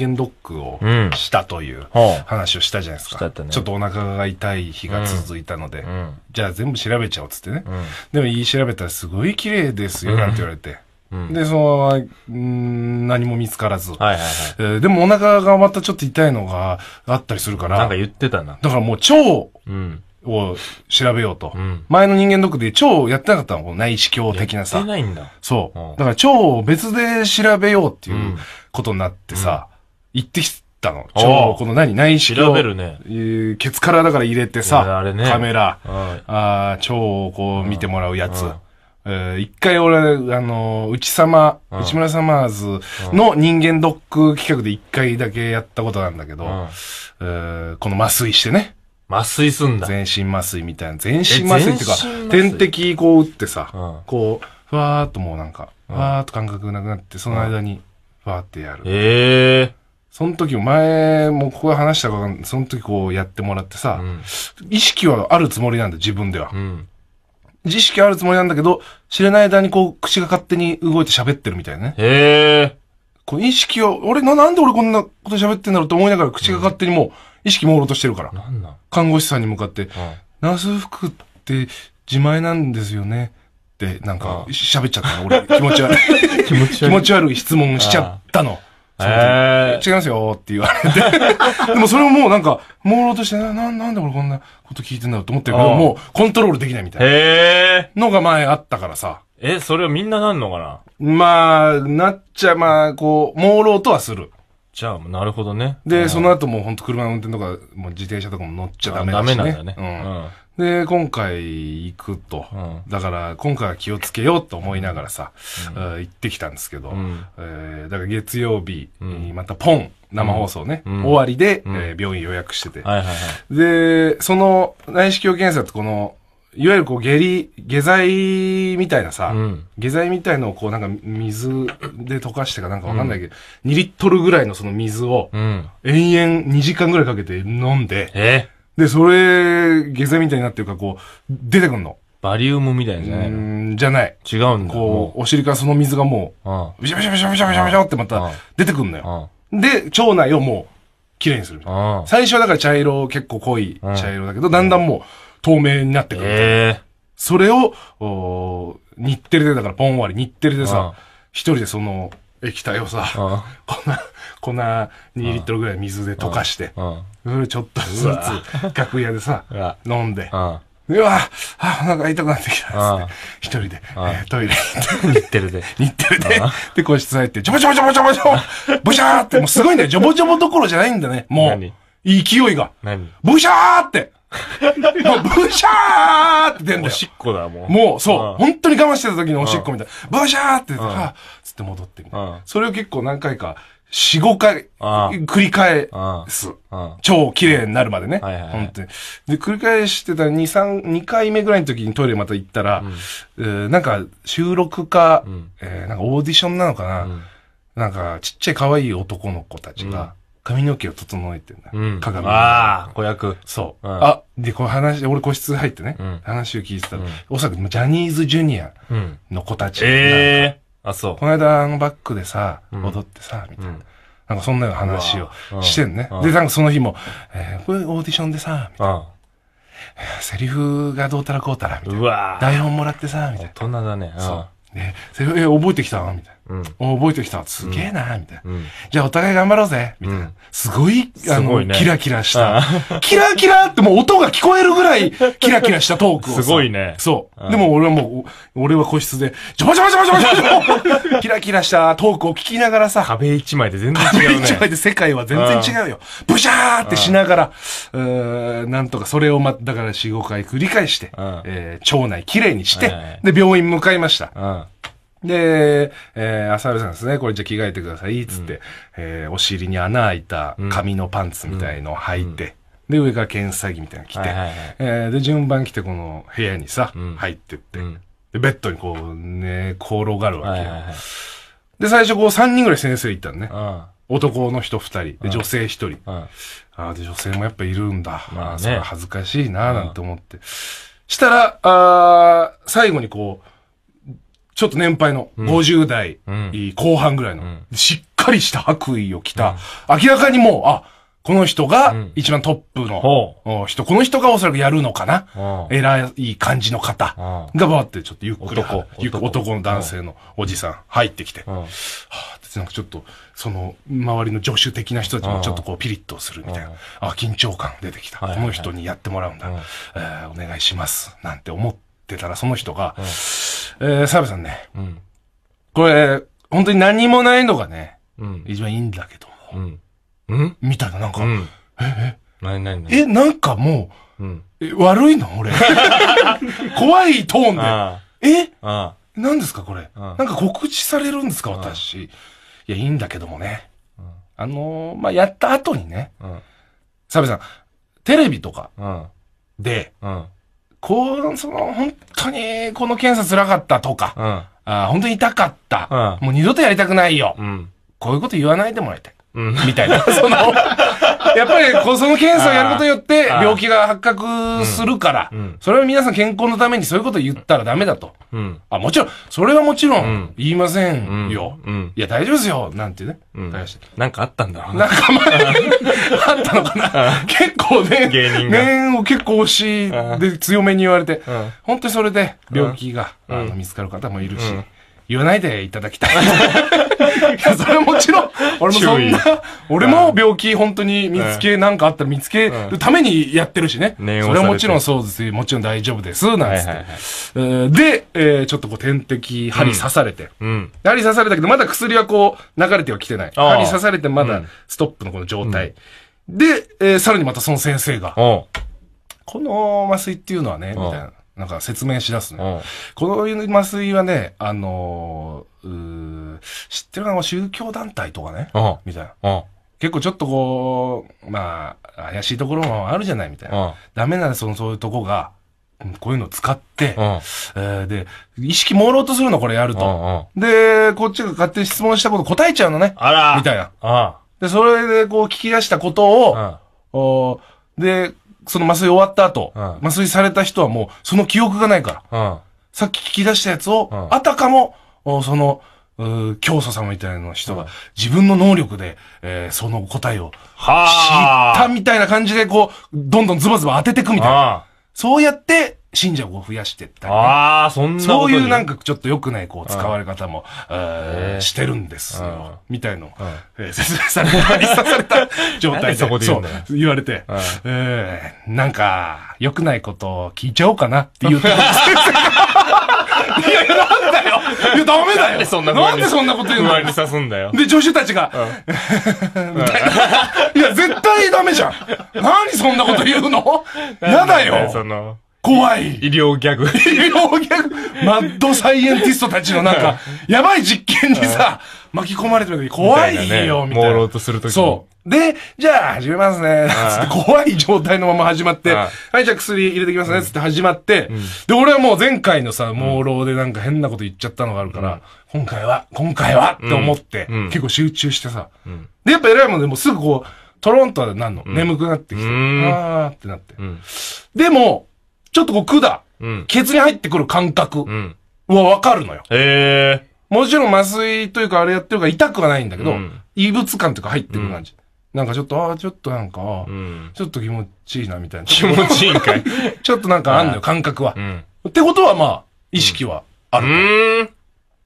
間ドックをしたという話をしたじゃないですか。うんね、ちょっとお腹が痛い日が続いたので、うん、じゃあ全部調べちゃおうっつってね。でも言い調べたらすごい綺麗ですよなんて言われて。で、そのまま、ん何も見つからず。でもお腹がまたちょっと痛いのがあったりするから。なんか言ってたな。だからもう腸を調べようと。うん、前の人間ドックで腸やってなかったの内視鏡的なさ。やってないんだ。そう。だから腸を別で調べようっていうことになってさ。うん行ってきたの。ちょうどこの何内視鏡。調べるね。ケツからだから入れてさ、あれね、カメラ、あ腸をこう見てもらうやつ。一回俺、あの、内様、内村サマーズの人間ドック企画で一回だけやったことなんだけど、この麻酔してね。麻酔すんだ。全身麻酔みたいな。全身麻酔っていうか、点滴こう打ってさ、こう、ふわーっともうなんか、ふわーっと感覚なくなって、その間に、ふわーってやる。ええー。その時前もここで話したから、その時こうやってもらってさ、うん、意識はあるつもりなんだ、自分では。うん、意識あるつもりなんだけど、知れない間にこう、口が勝手に動いて喋ってるみたいなね。へえ。こう意識を、俺な、なんで俺こんなこと喋ってんだろうと思いながら口が勝手にもう、意識朦朧としてるから。なん看護師さんに向かって、ナース服って自前なんですよね。っなんか、喋っちゃったの。俺、気持ち悪い。気持ち悪い。気持ち悪い質問しちゃったの。え違いますよって言われて でもそれをもうなんか、朦朧としてな、な、なんで俺こんなこと聞いてんだろうと思ってるけど、もうコントロールできないみたいな。のが前あったからさ。え、それはみんななんのかなまあ、なっちゃ、まあ、こう、朦朧とはする。じゃあ、なるほどね。で、その後も本当車の運転とか、もう自転車とかも乗っちゃダメだし、ね。ダメなんだね。うん。で、今回行くと。うんだから、今回は気をつけようと思いながらさ、あ行ってきたんですけど、んえーだから月曜日にまたポン、生放送ね、終わりで、えー病院予約してて。はいはいはい。で、その内視鏡検査ってこのいわゆるこう下痢、下剤みたいなさ、うん、下剤みたいのをこうなんか水で溶かしてかなんかわかんないけど、うん、2リットルぐらいのその水を、延々2時間ぐらいかけて飲んで、えで、それ、下剤みたいになってるかこう、出てくんの。バリウムみたいじゃないん、じゃない。違うんだ。こう、お尻からその水がもう、ビシャビシャビシャビシャビシャビシャってまた出てくんのよ。で、腸内をもう、綺麗にする。最初はだから茶色、結構濃い茶色だけど、だんだんもう、透明になってくる。えそれを、お日テレで、だからポンわり、日テレでさ、一人でその液体をさ、粉、粉2リットルぐらい水で溶かして、それちょっとずつ楽屋でさ、飲んで、うわあ、お腹痛くなってきた一人で、トイレ行って。日テレで。日テレで。で、個室入って、ジョボちょぼちょぼちょぼちょぼ、ブシャーって、もうすごいんだよ。ジょぼジょぼどころじゃないんだね。もう、勢いが。ブシャーって。もうブシャーって出んだよ。おしっこだ、もう。もう、そう。本当に我慢してた時のおしっこみたいな。ブシャーって出て、はぁ、つって戻ってみたそれを結構何回か、四五回、繰り返す。超綺麗になるまでね。本当に。で、繰り返してた二三、二回目ぐらいの時にトイレまた行ったら、えなんか収録か、えなんかオーディションなのかな、なんかちっちゃい可愛い男の子たちが、髪の毛を整えてるだ。うん、鏡。ああ、子役。そう、うん、あ、で、こう話、俺個室入ってね、うん、話を聞いてたら、おそらくジャニーズジュニアの子たち。ええー、あ、そう。この間、あのバックでさ、踊ってさ、みたいな。なんかそんなような話をしてんね。で、なんかその日も、えー、これオーディションでさ、みたいな。セリフがどうたらこうたら、みたいな。うわ台本もらってさ、みたいな。大人だね。そう。ね、セリフ、えー、覚えてきたみたいな。うん、覚えてきた。すげえな、みたいな、うん、じゃあお互い頑張ろうぜ、みたいな。すごい、あの、ね、キラキラした。キラキラってもう音が聞こえるぐらい、キラキラしたトークを。すごいね。そう。でも俺はもう、俺は個室で、ジョバジョバジョバジョバジョバキラキラしたトークを聞きながらさ。壁一枚で全然違う、ね。壁一枚で世界は全然違うよ。ブシャーってしながら、うーなんとかそれをま、だから4、5回繰り返して、えー、町内きれいにして、で、病院向かいました。で、えー、朝部さんですね、これじゃ着替えてください、つって、うん、えー、お尻に穴開いた紙のパンツみたいのを履いて、うんうん、で、上から検査着みたいなの着て、はいはいはい、えー、で、順番来てこの部屋にさ、入ってって、で、ベッドにこう、ね、転がるわけよ。はいはいはい、で、最初こう3人ぐらい先生行ったのね。男の人2人、で女性1人。ああ、で、女性もやっぱいるんだ。まあ、ね、それ恥ずかしいな、なんて思って。したら、あ最後にこう、ちょっと年配の50代後半ぐらいの、しっかりした白衣を着た、明らかにもう、あ、この人が一番トップの人、この人がおそらくやるのかな、偉い感じの方がばーってちょっとゆっくり男の男性のおじさん入ってきて、はなんかちょっとその周りの助手的な人たちもちょっとこうピリッとするみたいな、あ緊張感出てきた、この人にやってもらうんだ、お願いしますなんて思ってたらその人が、えー、澤部さんね、うん、これ、本当に何もないのがね、うん、一番いいんだけども、うん、みたいな、なんか、うん、え、え、なになにえ、なんかもう、うん、え悪いの俺。怖いトーンで。えあ何ですかこれ。なんか告知されるんですか私。いや、いいんだけどもね。あのー、まあ、やった後にね、サ部さん、テレビとかで、うんこう、その、本当に、この検査辛かったとか、うん、あ本当に痛かった、うん、もう二度とやりたくないよ、うん、こういうこと言わないでもらいたい。うん、みたいな。その、やっぱり、こその検査をやることによって、病気が発覚するから、うん、それは皆さん健康のためにそういうこと言ったらダメだと。うん、あ、もちろん、それはもちろん、言いませんよ、いや、大丈夫ですよ、なんてね。うん、なんかあったんだろうな。なんか あったのかな。結構ね、芸人年を結構押しで強めに言われて、本当にそれで、病気が、あの見つかる方もいるし。言わないでいただきたい。いや、それはもちろん、俺もそんな、俺も病気本当に見つけ、なんかあったら見つけるためにやってるしね。それはもちろんそうですもちろん大丈夫です、なんで、えー、ちょっとこう点滴、針刺されて。針刺されたけど、まだ薬はこう、流れてはきてない。針刺されてまだストップのこの状態。で、えー、さらにまたその先生が、この麻酔っていうのはね、みたいな。なんか説明しだすね。うん、この麻酔はね、あのー、知ってるかな宗教団体とかね、うん、みたいな、うん。結構ちょっとこう、まあ、怪しいところもあるじゃないみたいな。ダメなそのそういうとこが、こういうのを使って、うん、えー、で、意識朦朧とするの、これやると、うんうん。で、こっちが勝手に質問したこと答えちゃうのね。あらみたいな。で、それでこう聞き出したことを、うん、おで、その麻酔終わった後、うん麻酔された人はもう、その記憶がないから。うん。さっき聞き出したやつを、うんあたかも、その、教祖様みたいな人が、自分の能力で、えーその答えを知ったみたいな感じで、こう、どんどんズバズバ当ててくみたいな。そうやって、信者を増やしてったり、ね、ああ、そんなそういうなんかちょっと良くないこう使われ方も、えー、してるんですよ。みたいのを、えー、説明された、一冊された状態で、そこでそう言われて、えー、なんか、良くないことを聞いちゃおうかなって言ったんです。いやいや、なんだよいや、ダメだよなんでそんなことなんでそんなこと言うのにすんだよ。で、助手たちが、いや、絶対ダメじゃん何そんなこと言うのやだよその怖い医療ギャグ。医療ギャグマッドサイエンティストたちのなんか、やばい実験にさ、巻き込まれてる時怖いよ、みたいな、ね。朦朧とするきそう。で、じゃあ始めますね。つって怖い状態のまま始まって、はい、じゃあ薬入れてきますね。つって始まって、うん、で、俺はもう前回のさ、朦朧でなんか変なこと言っちゃったのがあるから、うん、今回は、今回はって思って、うん、結構集中してさ。で、やっぱ偉いもんでもすぐこう、トロンとはなんの、眠くなってきて、あーってなって。でも、ちょっとこう管、うん、ケツに入ってくる感覚はわかるのよ。へえ。もちろん麻酔というかあれやってるから痛くはないんだけど、うん、異物感というか入ってくる感じ。うん、なんかちょっと、ああ、ちょっとなんか、うん、ちょっと気持ちいいなみたいな。気持ちいいんかい。ちょっとなんかあんのよ、感覚は。ってことはまあ、意識はある。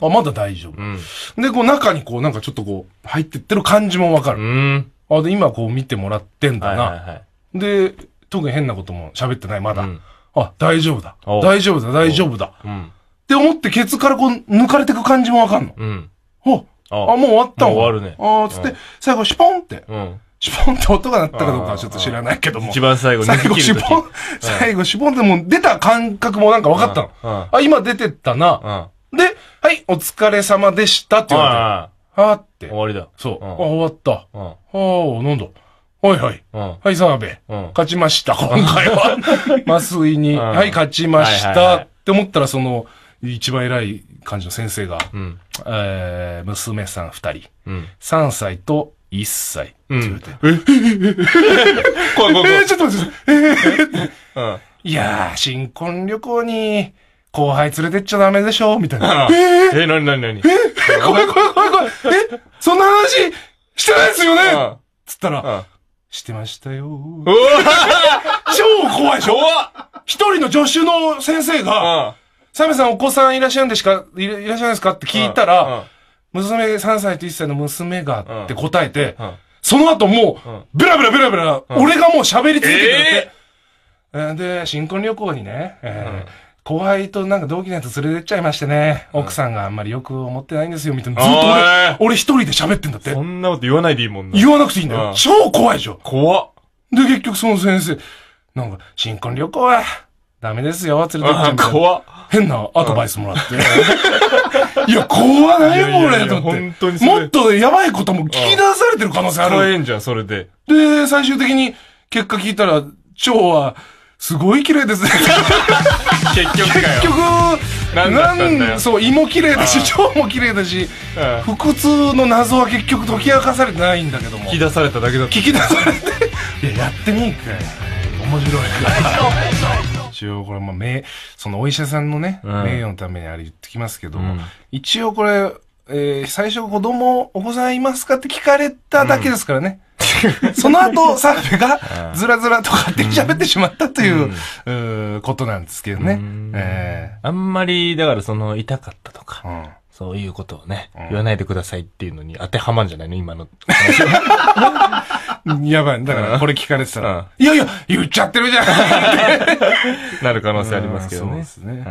あ、まだ大丈夫。で、こう中にこうなんかちょっとこう、入ってってる感じもわかる。あ、で、今こう見てもらってんだな。はいはいはい、で、特に変なことも喋ってない、まだ。あ、大丈夫だ。大丈夫だ、大丈夫だ。うん。って思って、ケツからこう、抜かれてく感じもわかんの。うん。おあ、もう終わったもう終わるねあーつって、最後、シュポンって。うん。シュポンって音が鳴ったかどうかはちょっと知らないけども。一番最後、最後、シュポン、最後、シュポンってもう出た感覚もなんか分かったの。うんあ、今出てったな。うん。で、はい、お疲れ様でしたって言われて。あーって終。わりだ。そう。あ、終わった。あうん。なんだ。はいはい。うん、はい、澤部、うん。勝ちました、今回は。麻 酔に、うん、はい、勝ちました、はいはいはい、って思ったら、その、一番偉い感じの先生が、うん、えー、娘さん二人、うん、3歳と1歳って言われて。うん、え怖い怖い怖い。えー、ちょっと待って、えー、うん、いやー、新婚旅行に、後輩連れてっちゃダメでしょみたいな。えー、えー、なになになにえ怖い怖い怖い怖い。え、そんな話してないですよねつったら、してましたよ。超怖いでしょ一人の助手の先生が、サメさんお子さんいらっしゃるんですか、いらっしゃるんですかって聞いたら、娘、3歳と1歳の娘がって答えて、その後もう、ブラブラブラブラ、俺がもう喋り続けてて、で、新婚旅行にね、えー後輩となんか同期のやつ連れてっちゃいましてね、奥さんがあんまりよく思ってないんですよ、みたいな。ずっと俺、俺一人で喋ってんだって。そんなこと言わないでいいもんな。言わなくていいんだよ。超怖いでしょ。怖っ。で、結局その先生、なんか、新婚旅行は、ダメですよ、連れてっちゃう怖っ。変なアドバイスもらって。いや、怖ないよ、俺、と思って。もっとやばいことも聞き出されてる可能性ある。怖えんじゃん、それで。で、最終的に、結果聞いたら、蝶は、すごい綺麗ですね。結局かよ。結局、なんだそう、胃も綺麗だし、腸も綺麗だし、腹痛の謎は結局解き明かされてないんだけども。聞き出されただけだった。聞き出されて、いや、やってみいかい。面白い。一応これ、まあ、名、そのお医者さんのね、うん、名誉のためにあれ言ってきますけども、うん、一応これ、えー、最初子供、お子さんいますかって聞かれただけですからね。うん その後、澤部がずらずらと勝手に喋ってしまったという、うん、うことなんですけどね。えー、あんまり、だからその、痛かったとか、うん、そういうことをね、うん、言わないでくださいっていうのに当てはまんじゃないの今の話 やばい。だから、これ聞かれてたら、いやいや、言っちゃってるじゃん なる可能性ありますけどね。そうですね。はい